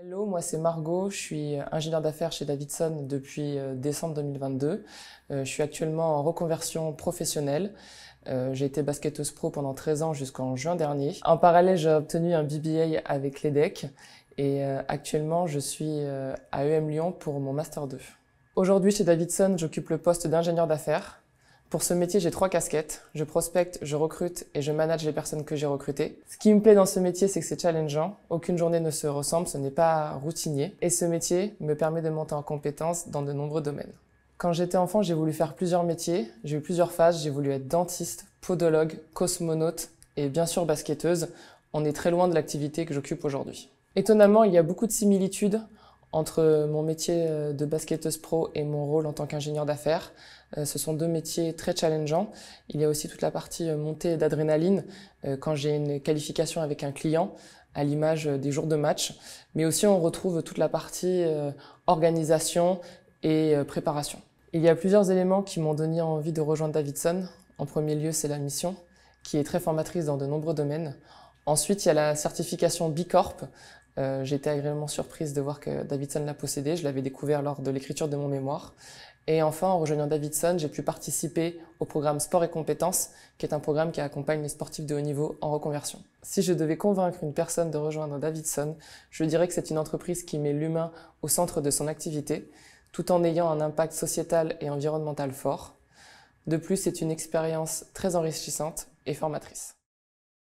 Hello, moi c'est Margot, je suis euh, ingénieure d'affaires chez Davidson depuis euh, décembre 2022. Euh, je suis actuellement en reconversion professionnelle. J'ai été basketteuse pro pendant 13 ans jusqu'en juin dernier. En parallèle, j'ai obtenu un BBA avec l'EDEC et actuellement je suis à EM Lyon pour mon Master 2. Aujourd'hui chez Davidson, j'occupe le poste d'ingénieur d'affaires. Pour ce métier, j'ai trois casquettes. Je prospecte, je recrute et je manage les personnes que j'ai recrutées. Ce qui me plaît dans ce métier, c'est que c'est challengeant. Aucune journée ne se ressemble, ce n'est pas routinier. Et ce métier me permet de monter en compétences dans de nombreux domaines. Quand j'étais enfant, j'ai voulu faire plusieurs métiers. J'ai eu plusieurs phases. J'ai voulu être dentiste, podologue, cosmonaute et bien sûr basketteuse. On est très loin de l'activité que j'occupe aujourd'hui. Étonnamment, il y a beaucoup de similitudes entre mon métier euh, de basketteuse pro et mon rôle en tant qu'ingénieur d'affaires, euh, ce sont deux métiers très challengeants. Il y a aussi toute la partie euh, montée d'adrénaline quand j'ai une qualification avec un client, à l'image des jours de match. Mais aussi on retrouve toute la partie organisation et préparation. Il y a plusieurs éléments qui m'ont donné envie de rejoindre Davidson. En premier lieu, c'est la mission, qui est très formatrice dans de nombreux domaines. Ensuite, il y a la certification B Corp, euh, j'étais j'ai agréablement surprise de voir que Davidson l'a possédé. Je l'avais découvert lors de l'écriture de mon mémoire. Et enfin, en rejoignant Davidson, j'ai pu participer au programme Sport et compétences, qui est un programme qui accompagne les sportifs de haut niveau en reconversion. Si je devais convaincre une personne de rejoindre Davidson, je dirais que c'est une entreprise qui met l'humain au centre de son activité, tout en ayant un impact sociétal et environnemental fort. De plus, c'est une expérience très enrichissante et formatrice.